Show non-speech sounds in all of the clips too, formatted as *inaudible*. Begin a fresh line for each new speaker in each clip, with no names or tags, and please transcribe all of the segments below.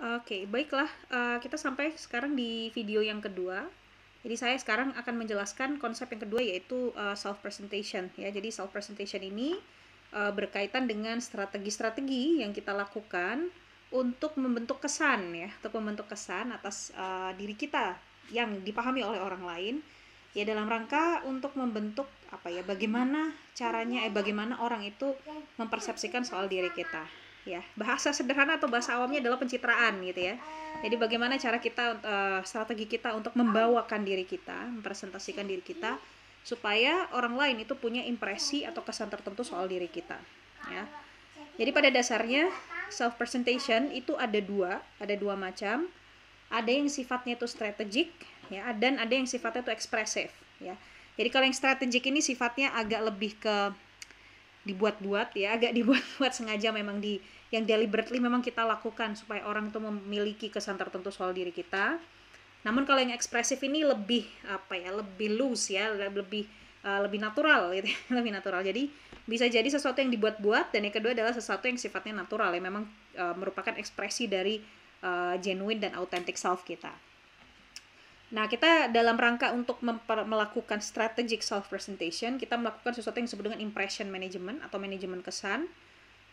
Oke, baiklah. Uh, kita sampai sekarang di video yang kedua. Jadi saya sekarang akan menjelaskan konsep yang kedua yaitu uh, eh, self presentation ya. Jadi self presentation ini uh, berkaitan dengan strategi-strategi yang kita lakukan untuk membentuk kesan ya, untuk membentuk kesan atas uh, diri kita yang dipahami oleh orang lain ya dalam rangka untuk membentuk apa ya bagaimana caranya eh bagaimana orang itu mempersepsikan soal diri kita ya bahasa sederhana atau bahasa awamnya adalah pencitraan gitu ya jadi bagaimana cara kita uh, strategi kita untuk membawakan diri kita mempresentasikan diri kita supaya orang lain itu punya impresi atau kesan tertentu soal diri kita ya jadi pada dasarnya self presentation itu ada dua ada dua macam ada yang sifatnya itu strategik ya dan ada yang sifatnya itu ekspresif ya jadi kalau yang strategik ini sifatnya agak lebih ke dibuat-buat ya agak *laughs* dibuat-buat sengaja memang di yang deliberately memang kita lakukan supaya orang itu memiliki kesan tertentu soal diri kita. Namun kalau yang ekspresif ini lebih apa ya, lebih loose ya, lebih uh, lebih natural gitu, ya, *laughs* lebih natural. Jadi bisa jadi sesuatu yang dibuat-buat dan yang kedua adalah sesuatu yang sifatnya natural yang memang uh, merupakan ekspresi dari uh, genuine dan authentic self kita. Nah, kita dalam rangka untuk melakukan strategic self presentation, kita melakukan sesuatu yang disebut dengan impression management atau manajemen kesan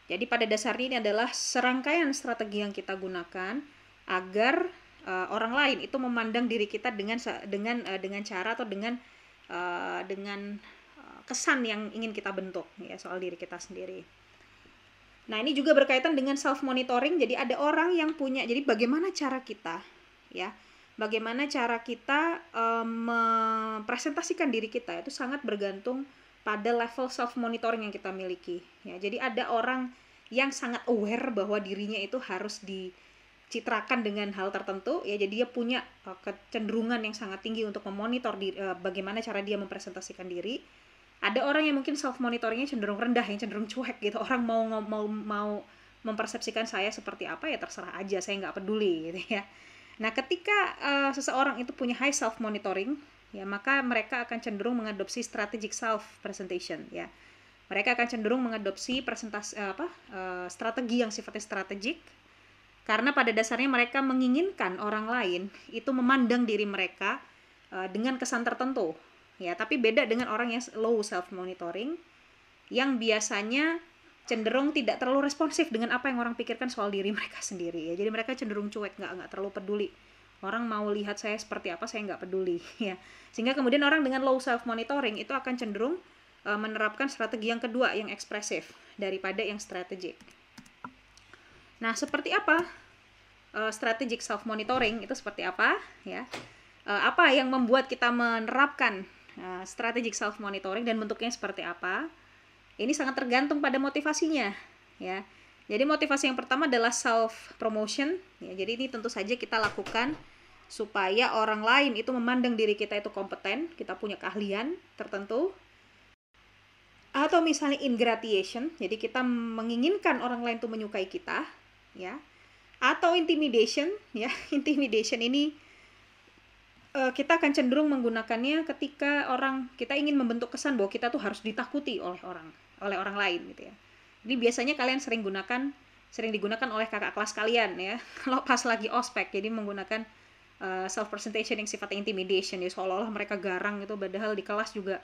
jadi pada dasarnya ini adalah serangkaian strategi yang kita gunakan agar uh, orang lain itu memandang diri kita dengan dengan uh, dengan cara atau dengan uh, dengan kesan yang ingin kita bentuk ya soal diri kita sendiri. Nah, ini juga berkaitan dengan self monitoring. Jadi ada orang yang punya jadi bagaimana cara kita ya. Bagaimana cara kita um, mempresentasikan diri kita itu sangat bergantung pada level self monitoring yang kita miliki ya jadi ada orang yang sangat aware bahwa dirinya itu harus dicitrakan dengan hal tertentu ya jadi dia punya eh, kecenderungan yang sangat tinggi untuk memonitor diri, eh, bagaimana cara dia mempresentasikan diri ada orang yang mungkin self monitoringnya cenderung rendah yang cenderung cuek gitu orang mau mau mau mempersepsikan saya seperti apa ya terserah aja saya nggak peduli gitu ya nah ketika uh, seseorang itu punya high self monitoring ya maka mereka akan cenderung mengadopsi strategic self presentation ya mereka akan cenderung mengadopsi presentasi eh, apa eh, strategi yang sifatnya strategik karena pada dasarnya mereka menginginkan orang lain itu memandang diri mereka eh, dengan kesan tertentu ya tapi beda dengan orang yang low self monitoring yang biasanya cenderung tidak terlalu responsif dengan apa yang orang pikirkan soal diri mereka sendiri ya jadi mereka cenderung cuek nggak nggak terlalu peduli orang mau lihat saya seperti apa saya nggak peduli *laughs* ya sehingga kemudian orang dengan low self monitoring itu akan cenderung uh, menerapkan strategi yang kedua yang ekspresif daripada yang strategik nah seperti apa uh, e, strategic self monitoring itu seperti apa ya uh, apa yang membuat kita menerapkan uh, strategic self monitoring dan bentuknya seperti apa ini sangat tergantung pada motivasinya ya jadi motivasi yang pertama adalah self promotion. Ya, jadi ini tentu saja kita lakukan supaya orang lain itu memandang diri kita itu kompeten, kita punya keahlian tertentu. Atau misalnya ingratiation, jadi kita menginginkan orang lain itu menyukai kita, ya. Atau intimidation, *laughs* ya. Intimidation ini eh, kita akan cenderung menggunakannya ketika orang kita ingin membentuk kesan bahwa kita tuh harus ditakuti oleh orang oleh orang lain gitu ya ini biasanya kalian sering gunakan, sering digunakan oleh kakak kelas kalian ya, *laughs* kalau pas lagi ospek, jadi menggunakan uh, eh, self presentation yang sifatnya intimidation ya seolah-olah mereka garang gitu, padahal di kelas juga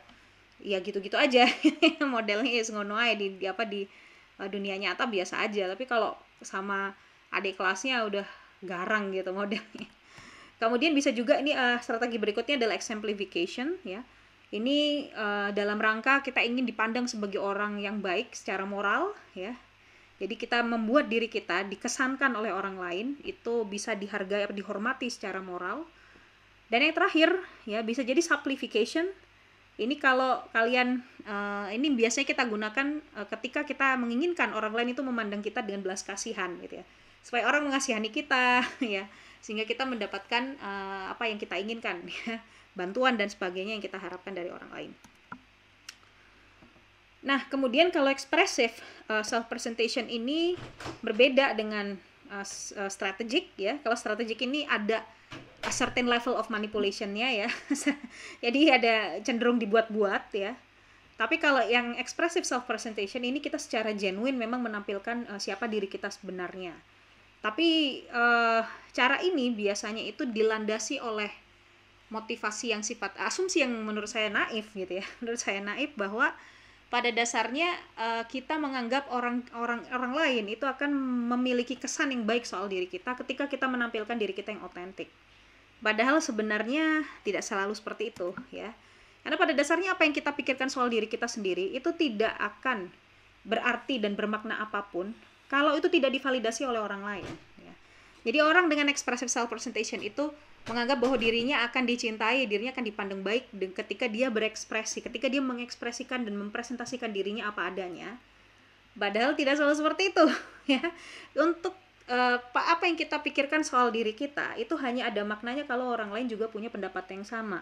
ya gitu-gitu aja *laughs* modelnya is ya ngono aja di, di apa di uh, dunia nyata biasa aja, tapi kalau sama adik kelasnya udah garang gitu modelnya. Kemudian bisa juga ini uh, strategi berikutnya adalah exemplification ya ini uh, dalam rangka kita ingin dipandang sebagai orang yang baik secara moral, ya. Jadi kita membuat diri kita dikesankan oleh orang lain itu bisa dihargai atau dihormati secara moral. Dan yang terakhir, ya bisa jadi simplification. Ini kalau kalian uh, ini biasanya kita gunakan uh, ketika kita menginginkan orang lain itu memandang kita dengan belas kasihan, gitu ya. Supaya orang mengasihani kita, *laughs* ya sehingga kita mendapatkan uh, apa yang kita inginkan *laughs* ya bantuan dan sebagainya yang kita harapkan dari orang lain. Nah, kemudian kalau ekspresif uh, eh, self presentation ini berbeda dengan uh, eh, eh, strategik ya. Kalau strategik ini ada a certain level of manipulation-nya ya. *laughs* Jadi ada cenderung dibuat-buat ya. Tapi kalau yang expressive self presentation ini kita secara genuine memang menampilkan uh, siapa diri kita sebenarnya. Tapi uh, cara ini biasanya itu dilandasi oleh motivasi yang sifat asumsi yang menurut saya naif gitu ya *laughs* menurut saya naif bahwa pada dasarnya eh, kita menganggap orang-orang orang lain itu akan memiliki kesan yang baik soal diri kita ketika kita menampilkan diri kita yang otentik padahal sebenarnya tidak selalu seperti itu ya karena pada dasarnya apa yang kita pikirkan soal diri kita sendiri itu tidak akan berarti dan bermakna apapun kalau itu tidak divalidasi oleh orang lain ya. jadi orang dengan expressive self presentation itu menganggap bahwa dirinya akan dicintai, dirinya akan dipandang baik ketika dia berekspresi, ketika dia mengekspresikan dan mempresentasikan dirinya apa adanya. Padahal tidak selalu seperti itu, *laughs* ya. Untuk uh, apa yang kita pikirkan soal diri kita itu hanya ada maknanya kalau orang lain juga punya pendapat yang sama.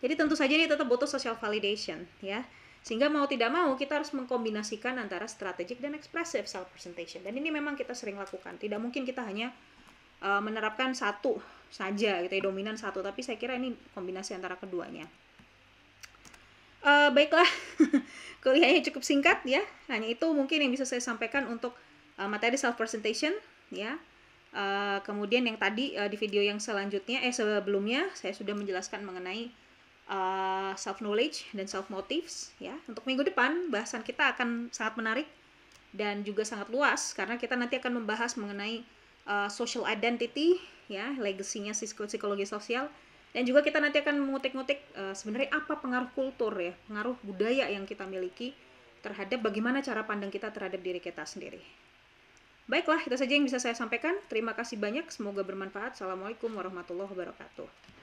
Jadi tentu saja ini tetap butuh social validation, ya. Sehingga mau tidak mau kita harus mengkombinasikan antara strategic dan expressive self presentation. Dan ini memang kita sering lakukan. Tidak mungkin kita hanya uh, menerapkan satu saja gitu ya dominan satu tapi saya kira ini kombinasi antara keduanya uh, baiklah *laughs* kuliahnya cukup singkat ya hanya itu mungkin yang bisa saya sampaikan untuk uh, materi self presentation ya uh, kemudian yang tadi uh, di video yang selanjutnya eh sebelumnya saya sudah menjelaskan mengenai uh, self knowledge dan self motives ya untuk minggu depan bahasan kita akan sangat menarik dan juga sangat luas karena kita nanti akan membahas mengenai uh, social identity ya legasinya psikologi sosial dan juga kita nanti akan mengutik-ngutik uh, sebenarnya apa pengaruh kultur ya pengaruh budaya yang kita miliki terhadap bagaimana cara pandang kita terhadap diri kita sendiri baiklah itu saja yang bisa saya sampaikan terima kasih banyak semoga bermanfaat assalamualaikum warahmatullahi wabarakatuh